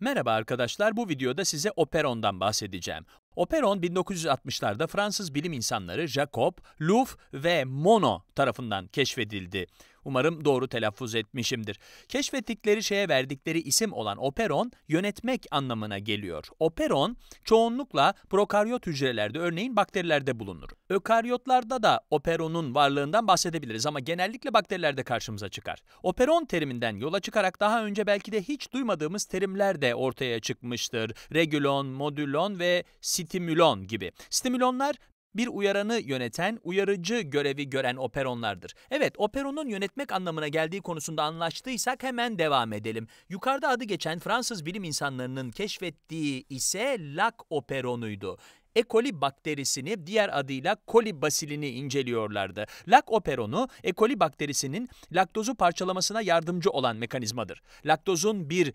Merhaba arkadaşlar, bu videoda size Operon'dan bahsedeceğim. Operon 1960'larda Fransız bilim insanları Jacob, Louvre ve Mono tarafından keşfedildi. Umarım doğru telaffuz etmişimdir. Keşfettikleri şeye verdikleri isim olan operon yönetmek anlamına geliyor. Operon çoğunlukla prokaryot hücrelerde örneğin bakterilerde bulunur. Ökaryotlarda da operonun varlığından bahsedebiliriz ama genellikle bakterilerde karşımıza çıkar. Operon teriminden yola çıkarak daha önce belki de hiç duymadığımız terimler de ortaya çıkmıştır. Regülon, modülon ve sit stimülon gibi. Stimülonlar bir uyaranı yöneten, uyarıcı görevi gören operonlardır. Evet, operonun yönetmek anlamına geldiği konusunda anlaştıysak hemen devam edelim. Yukarıda adı geçen Fransız bilim insanlarının keşfettiği ise Lac operonuydu. E. coli bakterisini diğer adıyla koli basilini inceliyorlardı. Lac operonu E. coli bakterisinin laktozu parçalamasına yardımcı olan mekanizmadır. Laktozun bir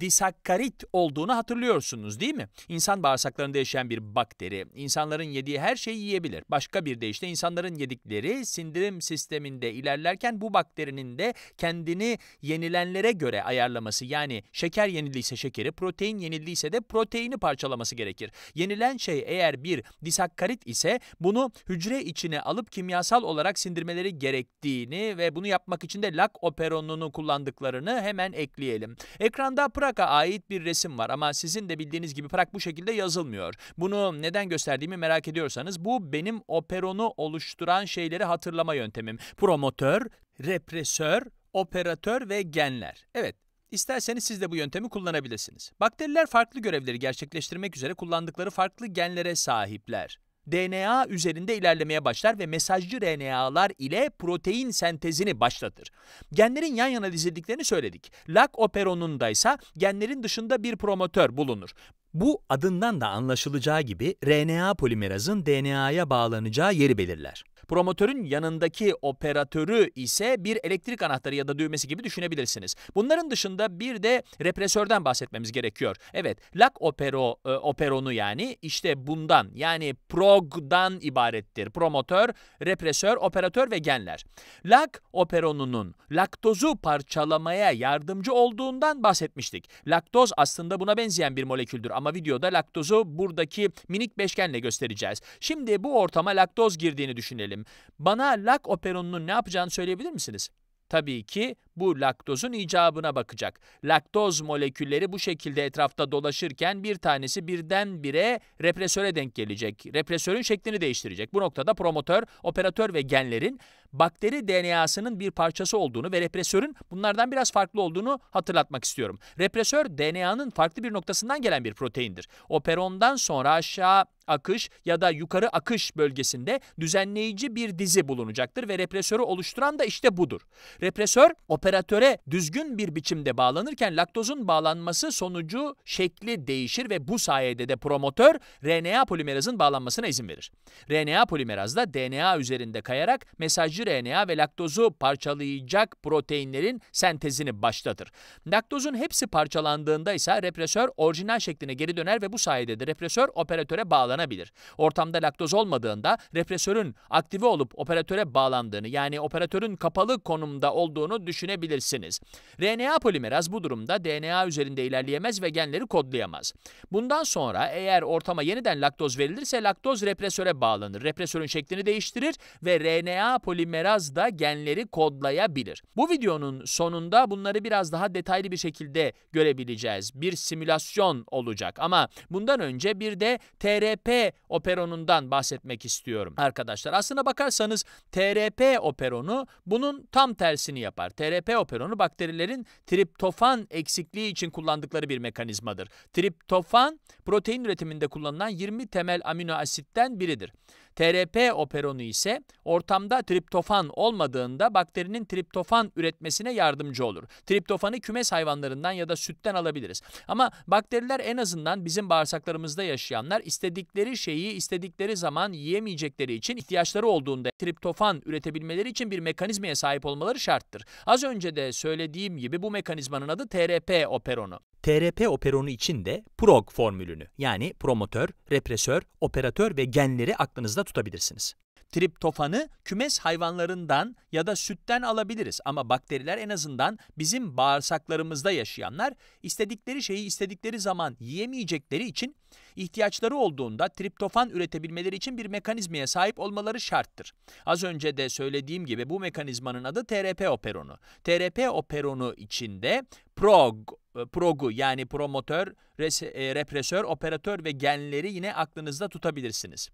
disakkarit olduğunu hatırlıyorsunuz değil mi? İnsan bağırsaklarında yaşayan bir bakteri. insanların yediği her şeyi yiyebilir. Başka bir deyişle insanların yedikleri sindirim sisteminde ilerlerken bu bakterinin de kendini yenilenlere göre ayarlaması yani şeker yenildiyse şekeri, protein yenildiyse de proteini parçalaması gerekir. Yenilen şey eğer bir disakkarit ise bunu hücre içine alıp kimyasal olarak sindirmeleri gerektiğini ve bunu yapmak için de lak operonunu kullandıklarını hemen ekleyelim. Ekranda Prag'a ait bir resim var ama sizin de bildiğiniz gibi Prag bu şekilde yazılmıyor. Bunu neden gösterdiğimi merak ediyorsanız bu benim operonu oluşturan şeyleri hatırlama yöntemim. Promotör, represör, operatör ve genler. Evet, İsterseniz siz de bu yöntemi kullanabilirsiniz. Bakteriler farklı görevleri gerçekleştirmek üzere kullandıkları farklı genlere sahipler. DNA üzerinde ilerlemeye başlar ve mesajcı RNA'lar ile protein sentezini başlatır. Genlerin yan yana dizildiklerini söyledik. Lac operonunda ise genlerin dışında bir promotör bulunur. Bu adından da anlaşılacağı gibi RNA polimerazın DNA'ya bağlanacağı yeri belirler. Promotörün yanındaki operatörü ise bir elektrik anahtarı ya da düğmesi gibi düşünebilirsiniz. Bunların dışında bir de represörden bahsetmemiz gerekiyor. Evet, lak opero e, operonu yani işte bundan yani prog'dan ibarettir. Promotör, represör, operatör ve genler. Lak operonunun laktozu parçalamaya yardımcı olduğundan bahsetmiştik. Laktoz aslında buna benzeyen bir moleküldür ama videoda laktozu buradaki minik beşgenle göstereceğiz. Şimdi bu ortama laktoz girdiğini düşünelim geçelim. Bana lac operonunun ne yapacağını söyleyebilir misiniz? Tabii ki bu laktozun icabına bakacak. Laktoz molekülleri bu şekilde etrafta dolaşırken bir tanesi birdenbire represöre denk gelecek. Represörün şeklini değiştirecek. Bu noktada promotör, operatör ve genlerin bakteri DNA'sının bir parçası olduğunu ve represörün bunlardan biraz farklı olduğunu hatırlatmak istiyorum. Represör DNA'nın farklı bir noktasından gelen bir proteindir. Operondan sonra aşağı akış ya da yukarı akış bölgesinde düzenleyici bir dizi bulunacaktır ve represörü oluşturan da işte budur. Represör operatör operatöre düzgün bir biçimde bağlanırken laktozun bağlanması sonucu şekli değişir ve bu sayede de promotör RNA polimerazın bağlanmasına izin verir. RNA polimeraz da DNA üzerinde kayarak mesajcı RNA ve laktozu parçalayacak proteinlerin sentezini başlatır. Laktozun hepsi parçalandığında ise represör orijinal şekline geri döner ve bu sayede de represör operatöre bağlanabilir. Ortamda laktoz olmadığında represörün aktive olup operatöre bağlandığını yani operatörün kapalı konumda olduğunu düşünebiliriz düşünebilirsiniz. RNA polimeraz bu durumda DNA üzerinde ilerleyemez ve genleri kodlayamaz. Bundan sonra eğer ortama yeniden laktoz verilirse laktoz represöre bağlanır. Represörün şeklini değiştirir ve RNA polimeraz da genleri kodlayabilir. Bu videonun sonunda bunları biraz daha detaylı bir şekilde görebileceğiz. Bir simülasyon olacak ama bundan önce bir de TRP operonundan bahsetmek istiyorum arkadaşlar. Aslına bakarsanız TRP operonu bunun tam tersini yapar. TRP operonu bakterilerin triptofan eksikliği için kullandıkları bir mekanizmadır. Triptofan protein üretiminde kullanılan 20 temel amino asitten biridir. TRP operonu ise ortamda triptofan olmadığında bakterinin triptofan üretmesine yardımcı olur. Triptofanı kümes hayvanlarından ya da sütten alabiliriz. Ama bakteriler en azından bizim bağırsaklarımızda yaşayanlar istedikleri şeyi istedikleri zaman yiyemeyecekleri için ihtiyaçları olduğunda triptofan üretebilmeleri için bir mekanizmaya sahip olmaları şarttır. Az önce de söylediğim gibi bu mekanizmanın adı TRP operonu. TRP operonu için de PROG formülünü yani promotör, represör, operatör ve genleri aklınızda altında tutabilirsiniz. Triptofanı kümes hayvanlarından ya da sütten alabiliriz ama bakteriler en azından bizim bağırsaklarımızda yaşayanlar istedikleri şeyi istedikleri zaman yiyemeyecekleri için İhtiyaçları olduğunda triptofan üretebilmeleri için bir mekanizmaya sahip olmaları şarttır. Az önce de söylediğim gibi bu mekanizmanın adı TRP operonu. TRP operonu içinde prog e, progu yani promotör, res, e, represör, operatör ve genleri yine aklınızda tutabilirsiniz.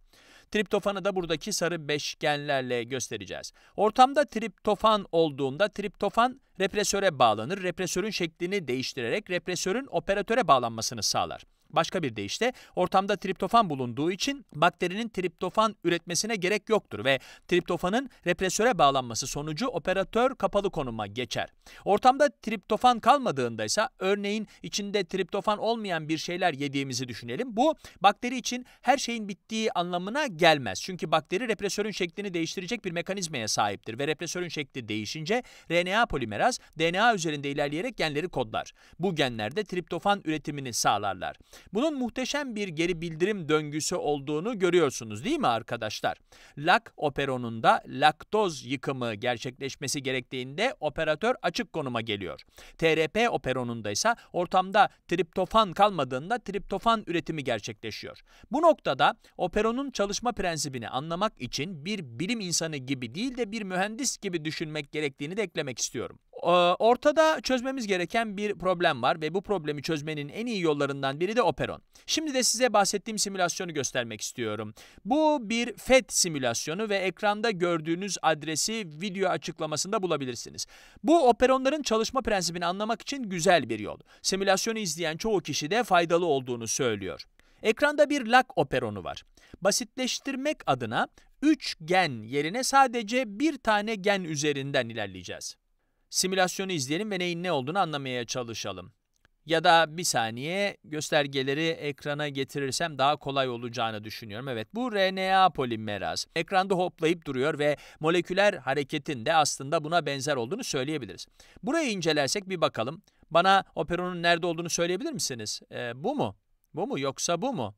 Triptofanı da buradaki sarı beşgenlerle göstereceğiz. Ortamda triptofan olduğunda triptofan represöre bağlanır. Represörün şeklini değiştirerek represörün operatöre bağlanmasını sağlar. Başka bir deyişle ortamda triptofan bulunduğu için bakterinin triptofan üretmesine gerek yoktur ve triptofanın represöre bağlanması sonucu operatör kapalı konuma geçer. Ortamda triptofan kalmadığında ise örneğin içinde triptofan olmayan bir şeyler yediğimizi düşünelim. Bu bakteri için her şeyin bittiği anlamına gelmez. Çünkü bakteri represörün şeklini değiştirecek bir mekanizmaya sahiptir ve represörün şekli değişince RNA polimeraz DNA üzerinde ilerleyerek genleri kodlar. Bu genlerde triptofan üretimini sağlarlar. Bunun muhteşem bir geri bildirim döngüsü olduğunu görüyorsunuz değil mi arkadaşlar? Lak operonunda laktoz yıkımı gerçekleşmesi gerektiğinde operatör açık konuma geliyor. TRP operonunda ise ortamda triptofan kalmadığında triptofan üretimi gerçekleşiyor. Bu noktada operonun çalışma prensibini anlamak için bir bilim insanı gibi değil de bir mühendis gibi düşünmek gerektiğini de eklemek istiyorum. Ee, ortada çözmemiz gereken bir problem var ve bu problemi çözmenin en iyi yollarından biri de Operon. Şimdi de size bahsettiğim simülasyonu göstermek istiyorum. Bu bir FED simülasyonu ve ekranda gördüğünüz adresi video açıklamasında bulabilirsiniz. Bu operonların çalışma prensibini anlamak için güzel bir yol. Simülasyonu izleyen çoğu kişi de faydalı olduğunu söylüyor. Ekranda bir lak operonu var. Basitleştirmek adına 3 gen yerine sadece bir tane gen üzerinden ilerleyeceğiz simülasyonu izleyelim ve neyin ne olduğunu anlamaya çalışalım. Ya da bir saniye göstergeleri ekrana getirirsem daha kolay olacağını düşünüyorum. Evet bu RNA polimeraz. Ekranda hoplayıp duruyor ve moleküler hareketin de aslında buna benzer olduğunu söyleyebiliriz. Burayı incelersek bir bakalım. Bana operonun nerede olduğunu söyleyebilir misiniz? Ee, bu mu? Bu mu yoksa bu mu?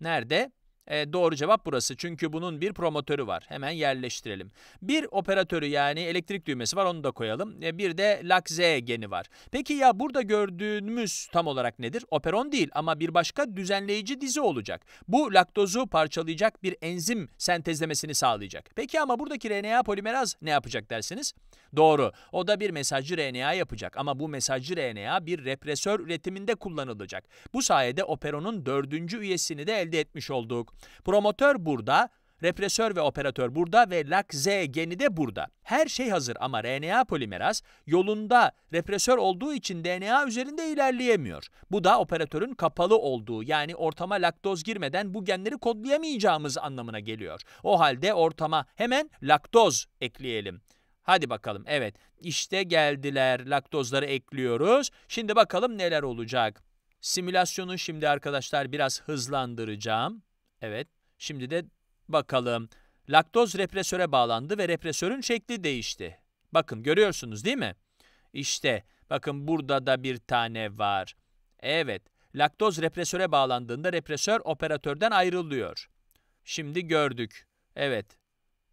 Nerede? E, doğru cevap burası. Çünkü bunun bir promotörü var. Hemen yerleştirelim. Bir operatörü yani elektrik düğmesi var onu da koyalım. E, bir de LAKZ geni var. Peki ya burada gördüğümüz tam olarak nedir? Operon değil ama bir başka düzenleyici dizi olacak. Bu laktozu parçalayacak bir enzim sentezlemesini sağlayacak. Peki ama buradaki RNA polimeraz ne yapacak dersiniz? Doğru. O da bir mesajcı RNA yapacak ama bu mesajcı RNA bir represör üretiminde kullanılacak. Bu sayede operonun dördüncü üyesini de elde etmiş olduk. Promotör burada, represör ve operatör burada ve lac Z geni de burada. Her şey hazır ama RNA polimeraz yolunda represör olduğu için DNA üzerinde ilerleyemiyor. Bu da operatörün kapalı olduğu yani ortama laktoz girmeden bu genleri kodlayamayacağımız anlamına geliyor. O halde ortama hemen laktoz ekleyelim. Hadi bakalım evet işte geldiler laktozları ekliyoruz. Şimdi bakalım neler olacak. Simülasyonu şimdi arkadaşlar biraz hızlandıracağım. Evet şimdi de bakalım. Laktoz represöre bağlandı ve represörün şekli değişti. Bakın görüyorsunuz değil mi? İşte bakın burada da bir tane var. Evet laktoz represöre bağlandığında represör operatörden ayrılıyor. Şimdi gördük. Evet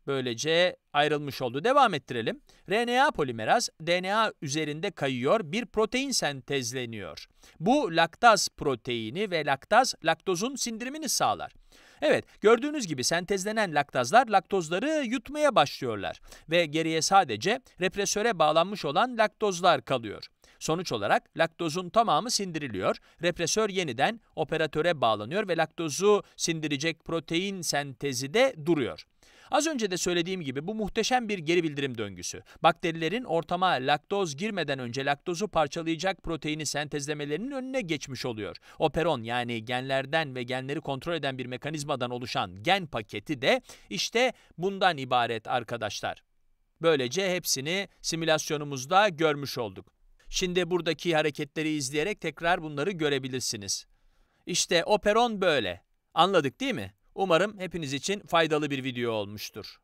böylece ayrılmış oldu. Devam ettirelim. RNA polimeraz DNA üzerinde kayıyor, bir protein sentezleniyor. Bu laktaz proteini ve laktaz laktozun sindirimini sağlar. Evet, gördüğünüz gibi sentezlenen laktazlar laktozları yutmaya başlıyorlar ve geriye sadece represöre bağlanmış olan laktozlar kalıyor. Sonuç olarak laktozun tamamı sindiriliyor, represör yeniden operatöre bağlanıyor ve laktozu sindirecek protein sentezi de duruyor. Az önce de söylediğim gibi bu muhteşem bir geri bildirim döngüsü. Bakterilerin ortama laktoz girmeden önce laktozu parçalayacak proteini sentezlemelerinin önüne geçmiş oluyor. Operon yani genlerden ve genleri kontrol eden bir mekanizmadan oluşan gen paketi de işte bundan ibaret arkadaşlar. Böylece hepsini simülasyonumuzda görmüş olduk. Şimdi buradaki hareketleri izleyerek tekrar bunları görebilirsiniz. İşte operon böyle. Anladık değil mi? Umarım hepiniz için faydalı bir video olmuştur.